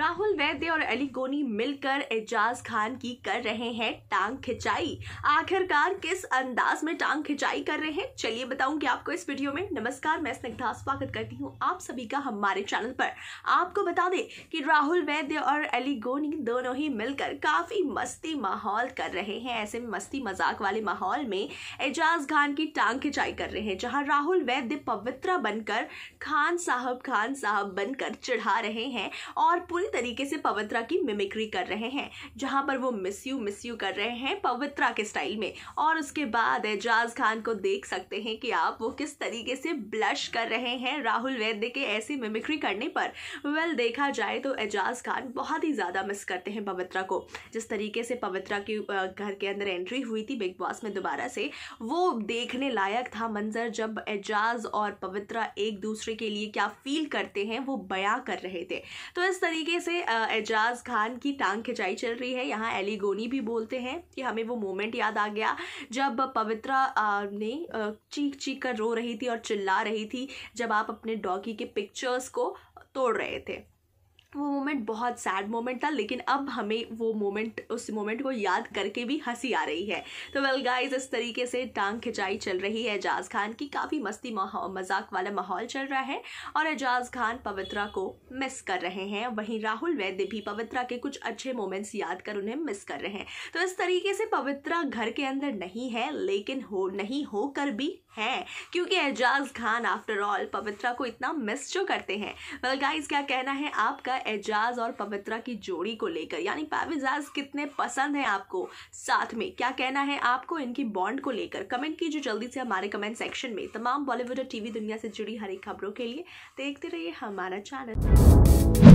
राहुल वैद्य और अली गोनी मिलकर एजाज खान की कर रहे हैं टांग खिंचाई आखिरकार किस अंदाज में टांग खिंचाई कर रहे हैं चलिए बताऊंगी आपको इस वीडियो में नमस्कार मैं स्निग्धा स्वागत करती हूँ आप सभी का हमारे चैनल पर आपको बता दें कि राहुल वैद्य और अली गोनी दोनों ही मिलकर काफी मस्ती माहौल कर रहे हैं ऐसे मस्ती मजाक वाले माहौल में एजाज खान की टांग खिंचाई कर रहे हैं जहाँ राहुल वैद्य पवित्रा बनकर खान साहब खान साहब बनकर चढ़ा रहे हैं और पूरी तरीके से पवित्रा की मिमिक्री कर रहे हैं जहां पर वो मिस यू मिस यू कर रहे हैं पवित्रा के स्टाइल में और उसके बाद एजाज खान को देख सकते हैं कि आप वो किस तरीके से ब्लश कर रहे हैं राहुल वैद्य के ऐसी मिमिक्री करने पर वेल देखा जाए तो एजाज खान बहुत ही ज़्यादा मिस करते हैं पवित्रा को जिस तरीके से पवित्रा की घर के अंदर एंट्री हुई थी बिग बॉस में दोबारा से वो देखने लायक था मंजर जब एजाज और पवित्रा एक दूसरे के लिए क्या फील करते हैं वो बया कर रहे थे तो इस तरीके से एजाज खान की टांग खिंचाई चल रही है यहाँ एलिगोनी भी बोलते हैं कि हमें वो मोमेंट याद आ गया जब पवित्रा ने चीख चीख कर रो रही थी और चिल्ला रही थी जब आप अपने डॉगी के पिक्चर्स को तोड़ रहे थे वो मोमेंट बहुत सैड मोमेंट था लेकिन अब हमें वो मोमेंट उस मोमेंट को याद करके भी हंसी आ रही है तो वेल गाइस इस तरीके से टांग खिंचाई चल रही है एजाज खान की काफ़ी मस्ती मजाक वाला माहौल चल रहा है और एजाज खान पवित्रा को मिस कर रहे हैं वहीं राहुल वैद्य भी पवित्रा के कुछ अच्छे मोमेंट्स याद कर उन्हें मिस कर रहे हैं तो इस तरीके से पवित्रा घर के अंदर नहीं है लेकिन हो नहीं होकर भी है क्योंकि एजाज खान आफ्टर ऑल पवित्रा को इतना मिस जो करते हैं वेल गाइज क्या कहना है आपका एजाज और पवित्रा की जोड़ी को लेकर यानी पैविजाज कितने पसंद हैं आपको साथ में क्या कहना है आपको इनकी बॉन्ड को लेकर कमेंट कीजिए जल्दी से हमारे कमेंट सेक्शन में तमाम बॉलीवुड और टीवी दुनिया से जुड़ी हर एक खबरों के लिए देखते रहिए हमारा चैनल